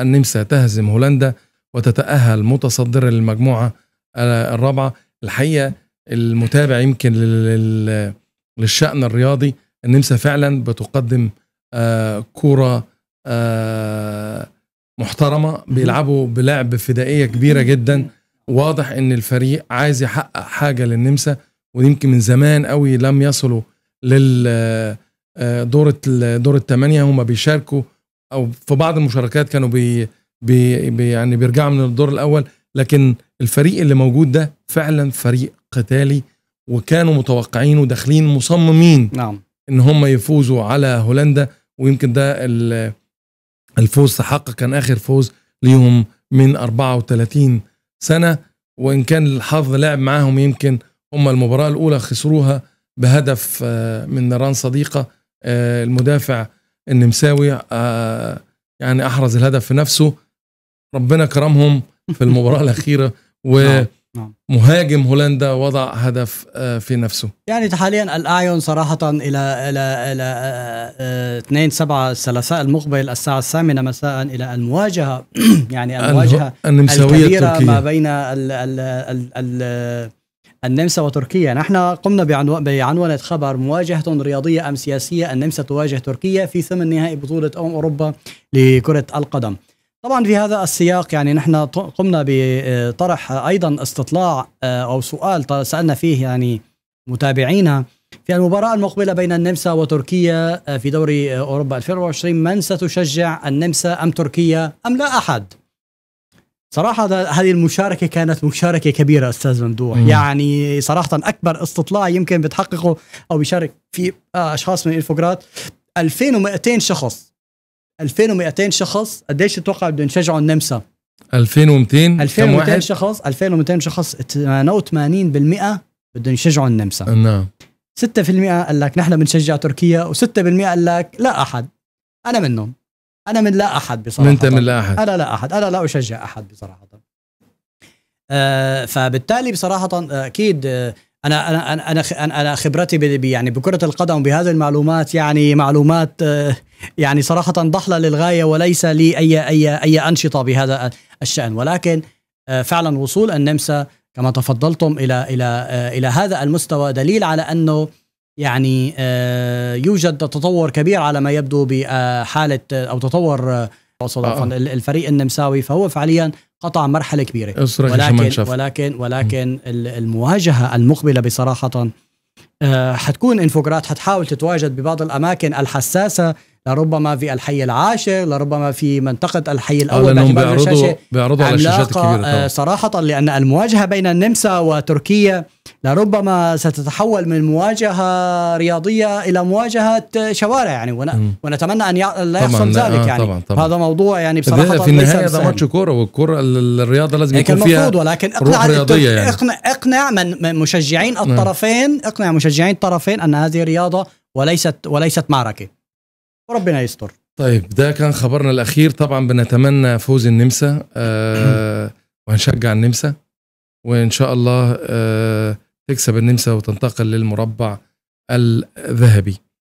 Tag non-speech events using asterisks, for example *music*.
النمسا تهزم هولندا وتتأهل متصدرة للمجموعة الرابعة الحقيقة المتابع يمكن للشأن الرياضي النمسا فعلا بتقدم آه، كرة آه، محترمة بيلعبوا بلعب فدائية كبيرة جدا واضح ان الفريق عايز يحقق حاجة للنمسا ويمكن من زمان قوي لم يصلوا لل دورة آه، دور الثمانية هم بيشاركوا او في بعض المشاركات كانوا بي بي بي يعني بيرجعوا من الدور الاول لكن الفريق اللي موجود ده فعلا فريق قتالي وكانوا متوقعين وداخلين مصممين نعم ان هم يفوزوا على هولندا ويمكن ده الفوز تحقق كان اخر فوز ليهم من 34 سنه وان كان الحظ لعب معاهم يمكن هم المباراه الاولى خسروها بهدف آه، من نيران صديقه آه، المدافع النمساوي آه يعني احرز الهدف في نفسه ربنا كرمهم في المباراه *laughs* الاخيره نعم، نعم. ومهاجم هولندا وضع هدف آه، في نفسه يعني حاليا الاعين صراحه الى الى الى 2 آه، 7 الثلاثاء المقبل الساعه الثامنه مساء الى المواجهه *clears throat* يعني المواجهه النمساويه الكبيره التركية. ما بين ال ال ال, ال النمسا وتركيا نحن قمنا بعنو... بعنوانة خبر مواجهة رياضية أم سياسية النمسا تواجه تركيا في ثمن نهائي بطولة أم أوروبا لكرة القدم طبعا في هذا السياق يعني نحن قمنا بطرح أيضا استطلاع آه، أو سؤال سألنا فيه يعني متابعينا في المباراة المقبلة بين النمسا وتركيا آه، في دوري أوروبا 2020 من ستشجع النمسا أم تركيا أم لا أحد صراحة هذه المشاركة كانت مشاركة كبيرة أستاذ ممدوح مم. يعني صراحة أكبر استطلاع يمكن بتحققه أو بيشارك فيه آه، أشخاص من الفقرات 2200 شخص 2200 شخص قديش تتوقع بدهم يشجعوا النمسا 2200 2200 شخص 2200 شخص 88% بدهم يشجعوا النمسا نعم 6% قال لك نحن بنشجع تركيا و6% قال لك لا احد انا منهم انا من لا احد بصراحه انت من لا احد انا لا احد انا لا اشجع احد بصراحه آه فبالتالي بصراحه آه، اكيد آه، انا انا انا انا خبرتي يعني بكره القدم بهذه المعلومات يعني معلومات آه، يعني صراحه ضحله للغايه وليس لي اي اي اي انشطه بهذا الشان ولكن فعلا وصول النمسا كما تفضلتم الى الى الى هذا المستوى دليل على انه يعني آه، يوجد تطور كبير على ما يبدو بحاله او تطور آه، آه. الفريق النمساوي فهو فعليا قطع مرحله كبيره ولكن ولكن ولكن المواجهه المقبله بصراحه حتكون انفوجرات حتحاول تتواجد ببعض الاماكن الحساسه لربما في الحي العاشر لربما في منطقه الحي الاول لانهم بيعرضوا بيعرضوا على الشاشات الكبيره صراحه لان المواجهه بين النمسا وتركيا لربما ستتحول من مواجهه رياضيه الى مواجهه شوارع يعني ون... ونتمنى ان ي... لا يحصل ذلك آه، يعني طبعاً طبعاً. هذا موضوع يعني بصراحه في النهايه ده ماتش كوره والكوره الرياضه لازم يكون فيها ولكن اقنع رياضية يعني. اقنع اقنع من مشجعين نعم. الطرفين اقنع مشجعين الطرفين ان هذه رياضه وليست وليست معركه وربنا يستر طيب ده كان خبرنا الاخير طبعا بنتمنى فوز النمسا أه *coughs* وهنشجع النمسا وان شاء الله أه تكسب النمسا وتنتقل للمربع الذهبي